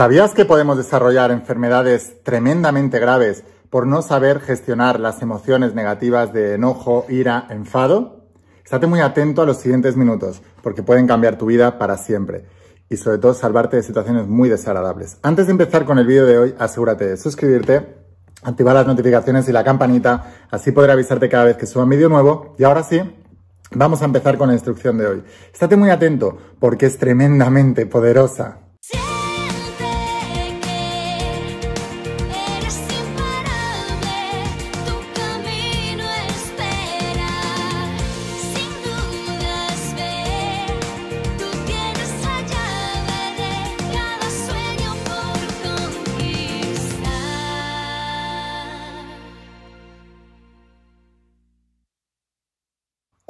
¿Sabías que podemos desarrollar enfermedades tremendamente graves por no saber gestionar las emociones negativas de enojo, ira, enfado? Estate muy atento a los siguientes minutos, porque pueden cambiar tu vida para siempre y sobre todo salvarte de situaciones muy desagradables. Antes de empezar con el vídeo de hoy, asegúrate de suscribirte, activar las notificaciones y la campanita, así podré avisarte cada vez que suba un vídeo nuevo. Y ahora sí, vamos a empezar con la instrucción de hoy. Estate muy atento porque es tremendamente poderosa.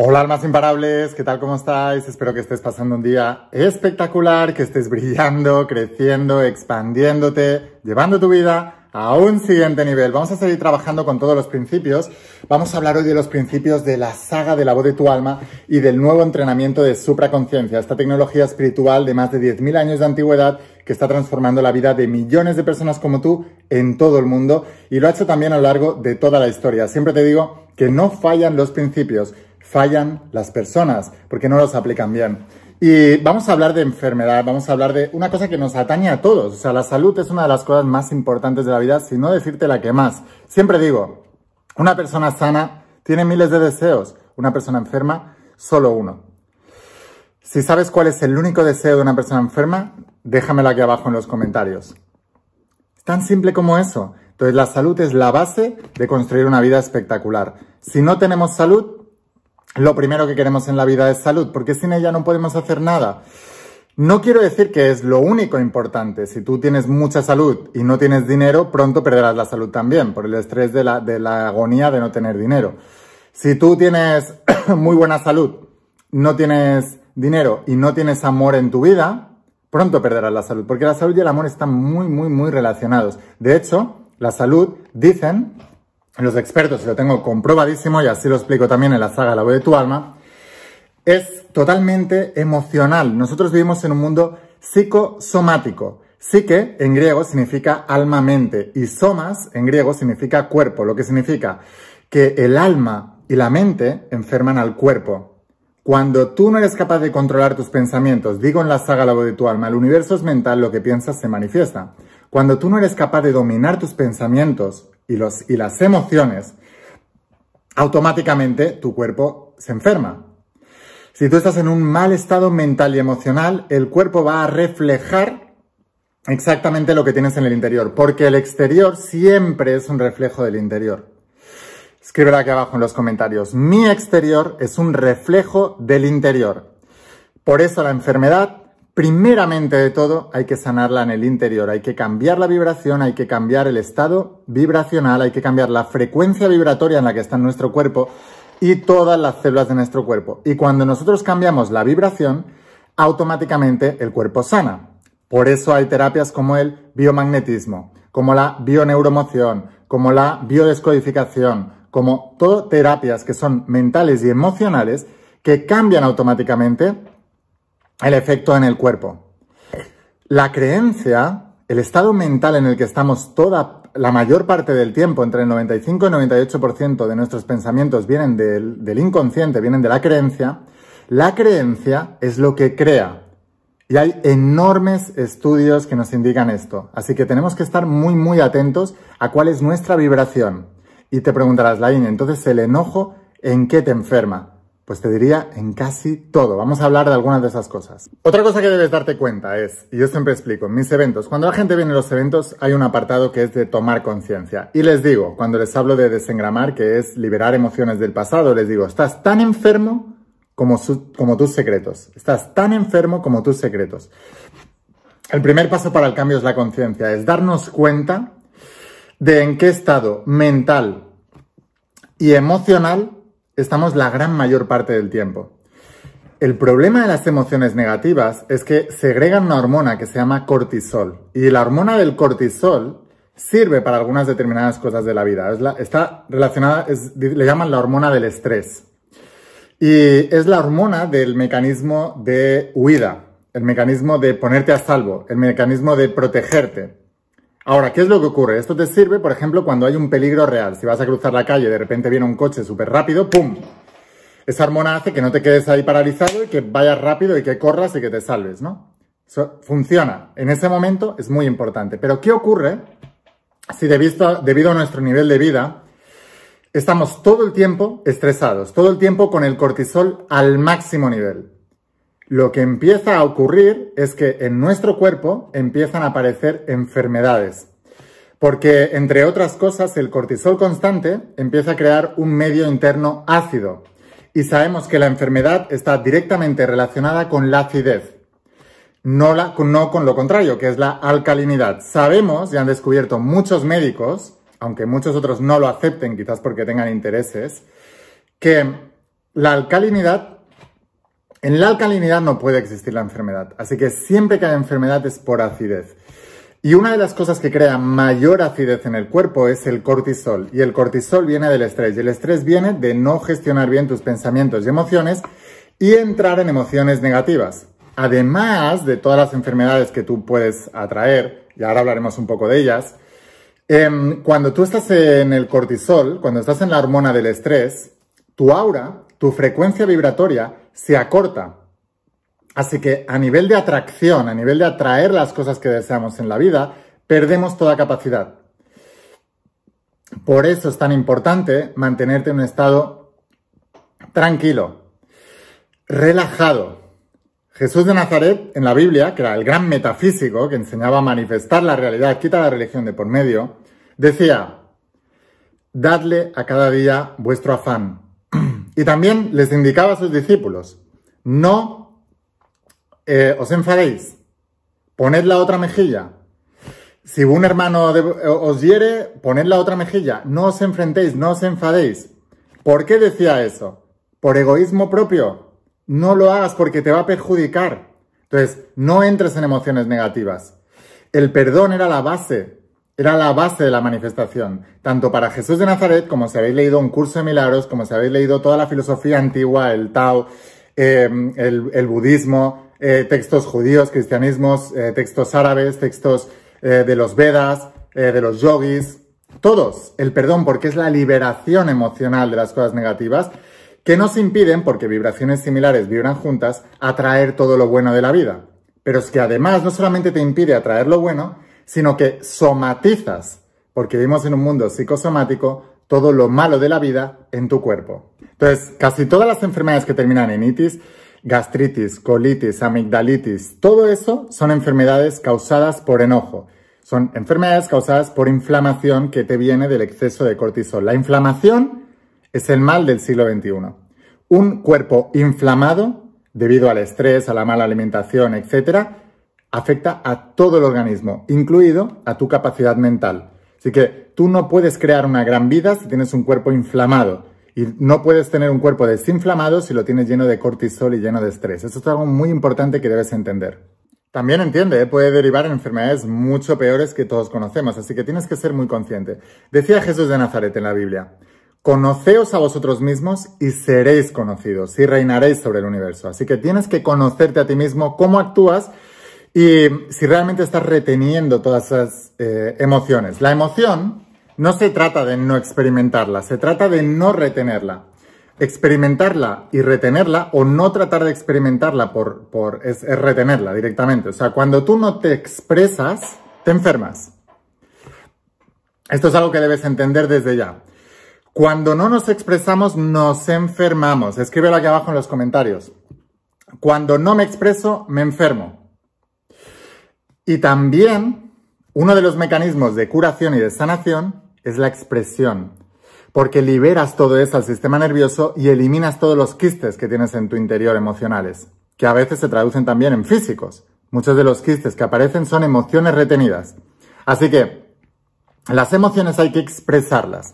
Hola almas imparables, ¿qué tal? ¿Cómo estáis? Espero que estés pasando un día espectacular, que estés brillando, creciendo, expandiéndote, llevando tu vida a un siguiente nivel. Vamos a seguir trabajando con todos los principios. Vamos a hablar hoy de los principios de la saga de la voz de tu alma y del nuevo entrenamiento de supraconciencia, esta tecnología espiritual de más de 10.000 años de antigüedad que está transformando la vida de millones de personas como tú en todo el mundo y lo ha hecho también a lo largo de toda la historia. Siempre te digo que no fallan los principios fallan las personas porque no los aplican bien. Y vamos a hablar de enfermedad, vamos a hablar de una cosa que nos atañe a todos. O sea, la salud es una de las cosas más importantes de la vida, si no decirte la que más. Siempre digo, una persona sana tiene miles de deseos, una persona enferma, solo uno. Si sabes cuál es el único deseo de una persona enferma, déjamelo aquí abajo en los comentarios. tan simple como eso. Entonces la salud es la base de construir una vida espectacular. Si no tenemos salud, lo primero que queremos en la vida es salud, porque sin ella no podemos hacer nada. No quiero decir que es lo único importante. Si tú tienes mucha salud y no tienes dinero, pronto perderás la salud también, por el estrés de la, agonía de no tener dinero. Si tú tienes muy buena salud, no tienes dinero y no tienes amor en tu vida, pronto perderás la salud, porque la salud y el amor están muy, muy, muy relacionados. De hecho, la salud, dicen, los expertos, y lo tengo comprobadísimo, y así lo explico también en la saga La voz de tu alma, es totalmente emocional. Nosotros vivimos en un mundo psicosomático. Psique en griego significa alma-mente y somas en griego significa cuerpo, lo que significa que el alma y la mente enferman al cuerpo. Cuando tú no eres capaz de controlar tus pensamientos, digo en la saga La voz de tu alma, el universo es mental, lo que piensas se manifiesta. Cuando tú no eres capaz de dominar tus pensamientos, y, y las emociones, automáticamente tu cuerpo se enferma. Si tú estás en un mal estado mental y emocional, el cuerpo va a reflejar exactamente lo que tienes en el interior, porque el exterior siempre es un reflejo del interior. Escríbelo aquí abajo en los comentarios. Mi exterior es un reflejo del interior. Por eso la enfermedad Primeramente de todo, hay que sanarla en el interior, hay que cambiar la vibración, hay que cambiar el estado vibracional, hay que cambiar la frecuencia vibratoria en la que está nuestro cuerpo y todas las células de nuestro cuerpo. Y cuando nosotros cambiamos la vibración, automáticamente el cuerpo sana. Por eso hay terapias como el biomagnetismo, como la bioneuromoción, como la biodescodificación, como todo terapias que son mentales y emocionales que cambian automáticamente el efecto en el cuerpo. La creencia, el estado mental en el que estamos toda la mayor parte del tiempo, entre el 95 y el 98% de nuestros pensamientos vienen del, inconsciente, vienen de la creencia, la creencia es lo que crea. Y hay enormes estudios que nos indican esto. Así que tenemos que estar muy, muy atentos a cuál es nuestra vibración. Y te preguntarás, Laín, entonces el enojo, ¿en qué te enferma? Pues te diría en casi todo. Vamos a hablar de algunas de esas cosas. Otra cosa que debes darte cuenta es, y yo siempre explico, en mis eventos, cuando la gente viene a los eventos hay un apartado que es de tomar conciencia. Y les digo, cuando les hablo de desengramar, que es liberar emociones del pasado, les digo, estás tan enfermo como, tus secretos. Estás tan enfermo como tus secretos. El primer paso para el cambio es la conciencia, es darnos cuenta de en qué estado mental y emocional estamos la gran mayor parte del tiempo. El problema de las emociones negativas es que segregan una hormona que se llama cortisol. Y la hormona del cortisol sirve para algunas determinadas cosas de la vida. está relacionada, le llaman la hormona del estrés. Y es la hormona del mecanismo de huida, el mecanismo de ponerte a salvo, el mecanismo de protegerte. Ahora, ¿qué es lo que ocurre? Esto te sirve, por ejemplo, cuando hay un peligro real. Si vas a cruzar la calle y de repente viene un coche súper rápido, ¡pum! Esa hormona hace que no te quedes ahí paralizado y que vayas rápido y que corras y que te salves, ¿no? Eso funciona. En ese momento es muy importante. Pero ¿qué ocurre si debido, debido a nuestro nivel de vida estamos todo el tiempo estresados, todo el tiempo con el cortisol al máximo nivel? Lo que empieza a ocurrir es que en nuestro cuerpo empiezan a aparecer enfermedades, porque entre otras cosas el cortisol constante empieza a crear un medio interno ácido y sabemos que la enfermedad está directamente relacionada con la acidez, no, con lo contrario, que es la alcalinidad. Sabemos, y han descubierto muchos médicos, aunque muchos otros no lo acepten quizás porque tengan intereses, que la alcalinidad en la alcalinidad no puede existir la enfermedad, así que siempre que hay enfermedad es por acidez. Y una de las cosas que crea mayor acidez en el cuerpo es el cortisol. Y el cortisol viene del estrés. Y el estrés viene de no gestionar bien tus pensamientos y emociones y entrar en emociones negativas. Además de todas las enfermedades que tú puedes atraer, y ahora hablaremos un poco de ellas, em, cuando tú estás en el cortisol, cuando estás en la hormona del estrés, tu aura, tu frecuencia vibratoria se acorta. Así que a nivel de atracción, a nivel de atraer las cosas que deseamos en la vida, perdemos toda capacidad. Por eso es tan importante mantenerte en un estado tranquilo, relajado. Jesús de Nazaret en la Biblia, que era el gran metafísico que enseñaba a manifestar la realidad, quita la religión de por medio, decía, dadle a cada día vuestro afán, y también les indicaba a sus discípulos, no eh, os enfadéis, poned la otra mejilla. Si un hermano os hiere, poned la otra mejilla, no os enfrentéis, no os enfadéis. ¿Por qué decía eso? Por egoísmo propio. No lo hagas porque te va a perjudicar. Entonces, no entres en emociones negativas. El perdón era la base era la base de la manifestación, tanto para Jesús de Nazaret como si habéis leído un curso de milagros, como si habéis leído toda la filosofía antigua, el Tao, em, el, budismo, eh, textos judíos, cristianismos, eh, textos árabes, textos eh, de los Vedas, de los yogis, todos. El perdón, porque es la liberación emocional de las cosas negativas que nos impiden, porque vibraciones similares vibran juntas, atraer todo lo bueno de la vida. Pero es que además no solamente te impide atraer lo bueno, sino que somatizas, porque vivimos en un mundo psicosomático, todo lo malo de la vida en tu cuerpo. Entonces, casi todas las enfermedades que terminan en itis, gastritis, colitis, amigdalitis, todo eso son enfermedades causadas por enojo. Son enfermedades causadas por inflamación que te viene del exceso de cortisol. La inflamación es el mal del siglo XXI. Un cuerpo inflamado debido al estrés, a la mala alimentación, etc., afecta a todo el organismo, incluido a tu capacidad mental. Así que tú no puedes crear una gran vida si tienes un cuerpo inflamado. Y no puedes tener un cuerpo desinflamado si lo tienes lleno de cortisol y lleno de estrés. Eso es algo muy importante que debes entender. También entiende, ¿eh? puede derivar en enfermedades mucho peores que todos conocemos, así que tienes que ser muy consciente. Decía Jesús de Nazaret en la Biblia, conoceos a vosotros mismos y seréis conocidos y reinaréis sobre el universo. Así que tienes que conocerte a ti mismo, cómo actúas y si realmente estás reteniendo todas esas eh, emociones. La emoción no se trata de no experimentarla, se trata de no retenerla. Experimentarla y retenerla o no tratar de experimentarla por, es, es retenerla directamente. O sea, cuando tú no te expresas, te enfermas. Esto es algo que debes entender desde ya. Cuando no nos expresamos, nos enfermamos. Escríbelo aquí abajo en los comentarios. Cuando no me expreso, me enfermo. Y también uno de los mecanismos de curación y de sanación es la expresión, porque liberas todo eso al sistema nervioso y eliminas todos los quistes que tienes en tu interior emocionales, que a veces se traducen también en físicos. Muchos de los quistes que aparecen son emociones retenidas. Así que las emociones hay que expresarlas.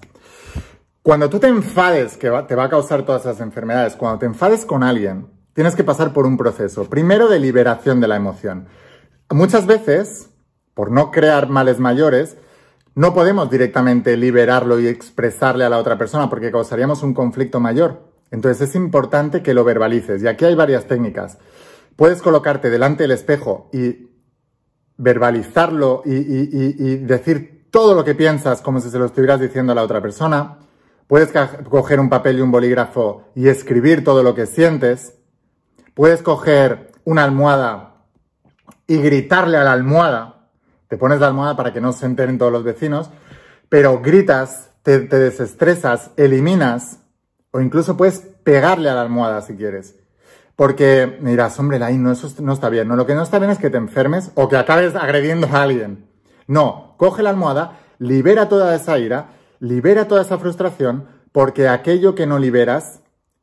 Cuando tú te enfades, que te va a causar todas esas enfermedades, cuando te enfades con alguien, tienes que pasar por un proceso, primero de liberación de la emoción. Muchas veces, por no crear males mayores, no podemos directamente liberarlo y expresarle a la otra persona porque causaríamos un conflicto mayor. Entonces es importante que lo verbalices. Y aquí hay varias técnicas. Puedes colocarte delante del espejo y verbalizarlo y, y decir todo lo que piensas como si se lo estuvieras diciendo a la otra persona. Puedes coger un papel y un bolígrafo y escribir todo lo que sientes. Puedes coger una almohada y gritarle a la almohada. Te pones la almohada para que no se enteren todos los vecinos, pero gritas, te, desestresas, eliminas o incluso puedes pegarle a la almohada si quieres. Porque me hombre, la no, eso no está bien. No, lo que no está bien es que te enfermes o que acabes agrediendo a alguien. No, coge la almohada, libera toda esa ira, libera toda esa frustración, porque aquello que no liberas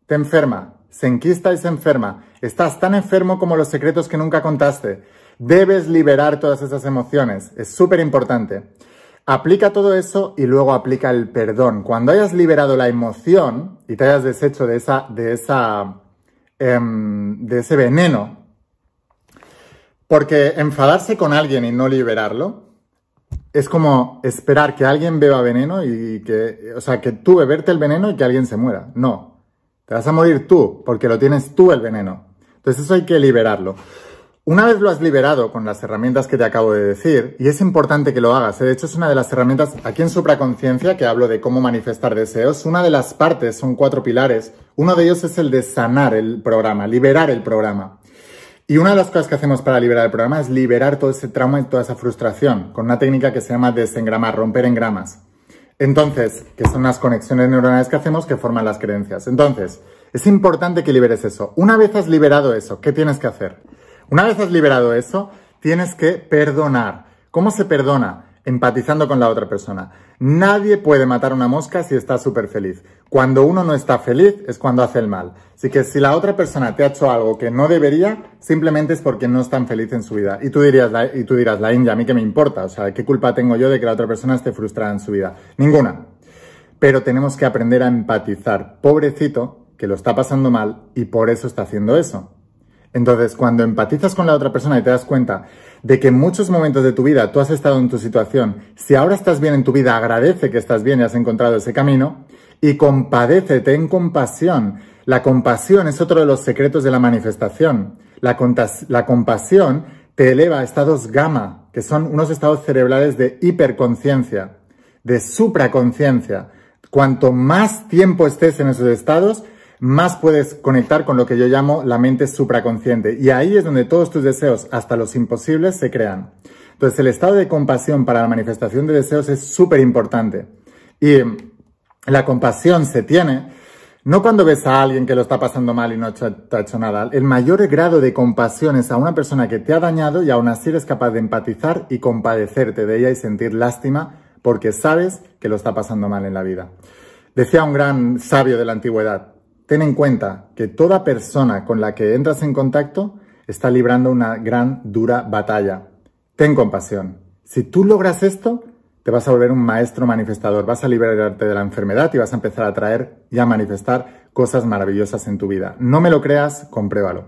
te enferma, se enquista y se enferma. Estás tan enfermo como los secretos que nunca contaste. Debes liberar todas esas emociones, es súper importante. Aplica todo eso y luego aplica el perdón. Cuando hayas liberado la emoción y te hayas deshecho de, esa, de, esa, em, de ese veneno, porque enfadarse con alguien y no liberarlo es como esperar que alguien beba veneno y que, o sea, que tú beberte el veneno y que alguien se muera. No, te vas a morir tú porque lo tienes tú el veneno. Entonces eso hay que liberarlo. Una vez lo has liberado con las herramientas que te acabo de decir, y es importante que lo hagas, ¿eh? de hecho es una de las herramientas aquí en Supraconciencia, que hablo de cómo manifestar deseos, una de las partes son cuatro pilares, uno de ellos es el de sanar el programa, liberar el programa. Y una de las cosas que hacemos para liberar el programa es liberar todo ese trauma y toda esa frustración con una técnica que se llama desengramar, romper en gramas. Entonces, que son las conexiones neuronales que hacemos que forman las creencias. Entonces, es importante que liberes eso. Una vez has liberado eso, ¿qué tienes que hacer? Una vez has liberado eso, tienes que perdonar. ¿Cómo se perdona? Empatizando con la otra persona. Nadie puede matar una mosca si está súper feliz. Cuando uno no está feliz es cuando hace el mal. Así que si la otra persona te ha hecho algo que no debería, simplemente es porque no es tan feliz en su vida. Y tú, dirías, y tú dirás, la India, ¿a mí qué me importa? O sea, ¿qué culpa tengo yo de que la otra persona esté frustrada en su vida? Ninguna. Pero tenemos que aprender a empatizar. Pobrecito, que lo está pasando mal y por eso está haciendo eso. Entonces, cuando empatizas con la otra persona y te das cuenta de que en muchos momentos de tu vida tú has estado en tu situación, si ahora estás bien en tu vida, agradece que estás bien y has encontrado ese camino y compadece, en compasión. La compasión es otro de los secretos de la manifestación. La, la compasión te eleva a estados gamma, que son unos estados cerebrales de hiperconciencia, de supraconciencia. Cuanto más tiempo estés en esos estados, más puedes conectar con lo que yo llamo la mente supraconsciente. Y ahí es donde todos tus deseos, hasta los imposibles, se crean. Entonces, el estado de compasión para la manifestación de deseos es súper importante. Y la compasión se tiene no cuando ves a alguien que lo está pasando mal y no te ha hecho nada. El mayor grado de compasión es a una persona que te ha dañado y aún así eres capaz de empatizar y compadecerte de ella y sentir lástima porque sabes que lo está pasando mal en la vida. Decía un gran sabio de la antigüedad, Ten en cuenta que toda persona con la que entras en contacto está librando una gran, dura batalla. Ten compasión. Si tú logras esto, te vas a volver un maestro manifestador, vas a liberarte de la enfermedad y vas a empezar a traer y a manifestar cosas maravillosas en tu vida. No me lo creas, compruébalo.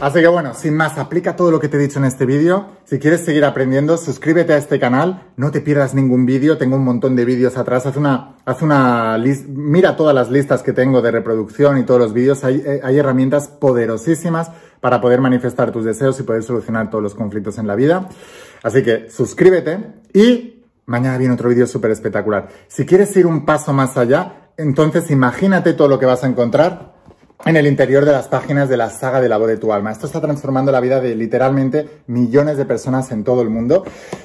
Así que bueno, sin más, aplica todo lo que te he dicho en este vídeo. Si quieres seguir aprendiendo, suscríbete a este canal, no te pierdas ningún vídeo, tengo un montón de vídeos atrás, haz una, haz una mira todas las listas que tengo de reproducción y todos los vídeos, hay, eh, hay herramientas poderosísimas para poder manifestar tus deseos y poder solucionar todos los conflictos en la vida. Así que suscríbete y mañana viene otro vídeo súper espectacular. Si quieres ir un paso más allá, entonces imagínate todo lo que vas a encontrar en el interior de las páginas de la saga de la voz de tu alma. Esto está transformando la vida de literalmente millones de personas en todo el mundo.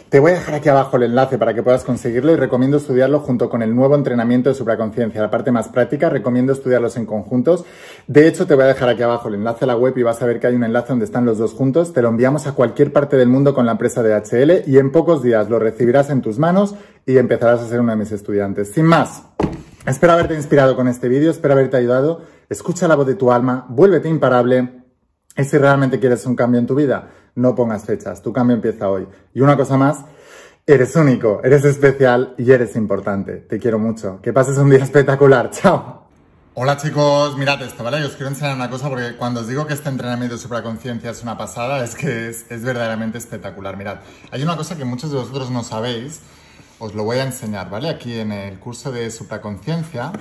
Te voy a dejar aquí abajo el enlace para que puedas conseguirlo y recomiendo estudiarlo junto con el nuevo entrenamiento de supraconciencia, la parte más práctica, recomiendo estudiarlos en conjuntos. De hecho, te voy a dejar aquí abajo el enlace a la web y vas a ver que hay un enlace donde están los dos juntos. Te lo enviamos a cualquier parte del mundo con la empresa de HL y en pocos días lo recibirás en tus manos y empezarás a ser uno de mis estudiantes. Sin más, espero haberte inspirado con este vídeo, espero haberte ayudado escucha la voz de tu alma, vuélvete imparable y si realmente quieres un cambio en tu vida, no pongas fechas, tu cambio empieza hoy. Y una cosa más, eres único, eres especial y eres importante. Te quiero mucho. Que pases un día espectacular. Chao. Hola chicos, mirad esto, ¿vale? Yo os quiero enseñar una cosa porque cuando os digo que este entrenamiento de supraconciencia es una pasada, es que es, es verdaderamente espectacular. Mirad, hay una cosa que muchos de vosotros no sabéis, os lo voy a enseñar, ¿vale? Aquí en el curso de supraconciencia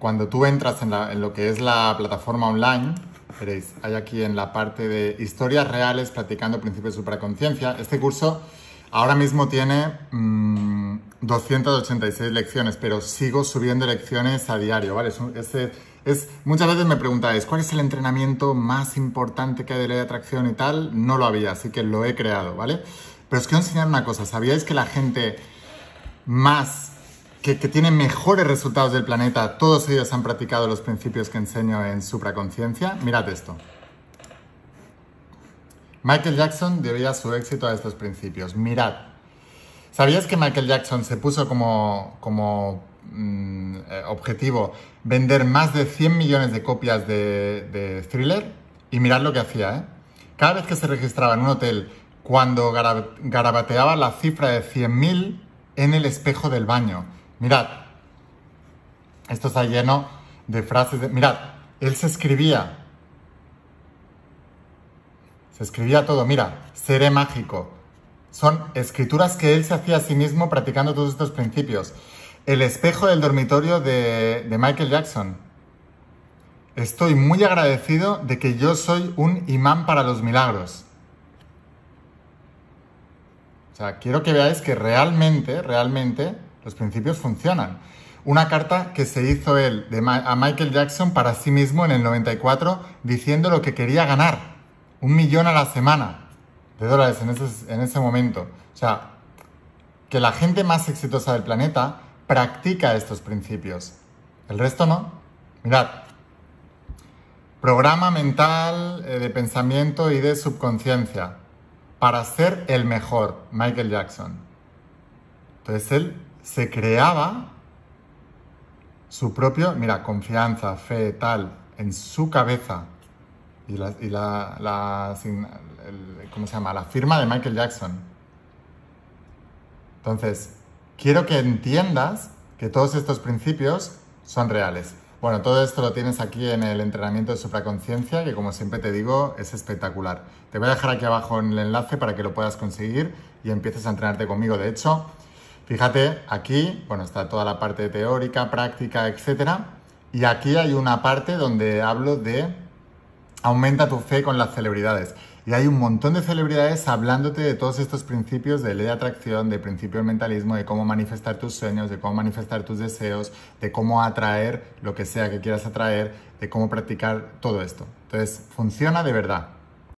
cuando tú entras en, lo que es la plataforma online, veréis, hay aquí en la parte de historias reales practicando principios de supraconciencia. Este curso ahora mismo tiene 286 mm, lecciones, pero sigo subiendo lecciones a diario, ¿vale? muchas veces me preguntáis, ¿cuál es el entrenamiento más importante que hay de ley de atracción y tal? No lo había, así que lo he creado, ¿vale? Pero os quiero enseñar una cosa. ¿Sabíais que la gente más que, tienen mejores resultados del planeta, todos ellos han practicado los principios que enseño en Supraconciencia. Mirad esto. Michael Jackson debía su éxito a estos principios. Mirad. ¿Sabías que Michael Jackson se puso como, como mm, eh, objetivo vender más de 100 millones de copias de, de thriller? Y mirad lo que hacía, ¿eh? Cada vez que se registraba en un hotel, cuando garabateaba la cifra de 100.000 en el espejo del baño, Mirad, esto está lleno de frases de... Mirad, él se escribía. Se escribía todo. Mira, seré mágico. Son escrituras que él se hacía a sí mismo practicando todos estos principios. El espejo del dormitorio de, de Michael Jackson. Estoy muy agradecido de que yo soy un imán para los milagros. O sea, quiero que veáis que realmente, realmente, los principios funcionan. Una carta que se hizo él a Michael Jackson para sí mismo en el 94 diciendo lo que quería ganar. Un millón a la semana de dólares en ese, momento. O sea, que la gente más exitosa del planeta practica estos principios. El resto no. Mirad, programa mental eh, de pensamiento y de subconsciencia para ser el mejor, Michael Jackson. Entonces él se creaba su propio, mira, confianza, fe, tal, en su cabeza. Y la, la, se llama? La firma de Michael Jackson. Entonces, quiero que entiendas que todos estos principios son reales. Bueno, todo esto lo tienes aquí en el entrenamiento de supraconciencia, que como siempre te digo, es espectacular. Te voy a dejar aquí abajo en el enlace para que lo puedas conseguir y empieces a entrenarte conmigo. De hecho, Fíjate, aquí, bueno, está toda la parte teórica, práctica, etc. Y aquí hay una parte donde hablo de aumenta tu fe con las celebridades. Y hay un montón de celebridades hablándote de todos estos principios de ley de atracción, de principio del mentalismo, de cómo manifestar tus sueños, de cómo manifestar tus deseos, de cómo atraer lo que sea que quieras atraer, de cómo practicar todo esto. Entonces, funciona de verdad.